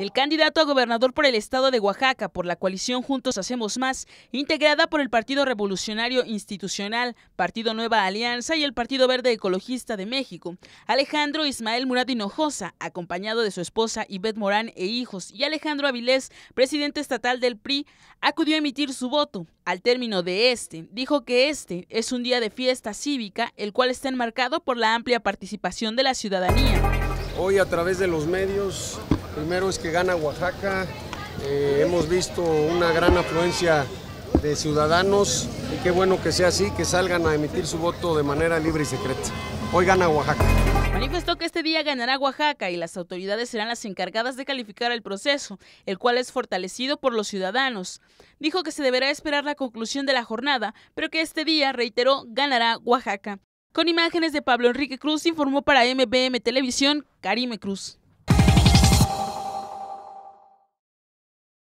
El candidato a gobernador por el estado de Oaxaca por la coalición Juntos Hacemos Más, integrada por el Partido Revolucionario Institucional, Partido Nueva Alianza y el Partido Verde Ecologista de México, Alejandro Ismael Murat Hinojosa, acompañado de su esposa Yvette Morán e hijos, y Alejandro Avilés, presidente estatal del PRI, acudió a emitir su voto. Al término de este, dijo que este es un día de fiesta cívica, el cual está enmarcado por la amplia participación de la ciudadanía. Hoy a través de los medios Primero es que gana Oaxaca, eh, hemos visto una gran afluencia de ciudadanos y qué bueno que sea así, que salgan a emitir su voto de manera libre y secreta. Hoy gana Oaxaca. Manifestó que este día ganará Oaxaca y las autoridades serán las encargadas de calificar el proceso, el cual es fortalecido por los ciudadanos. Dijo que se deberá esperar la conclusión de la jornada, pero que este día, reiteró, ganará Oaxaca. Con imágenes de Pablo Enrique Cruz, informó para MBM Televisión Karime Cruz.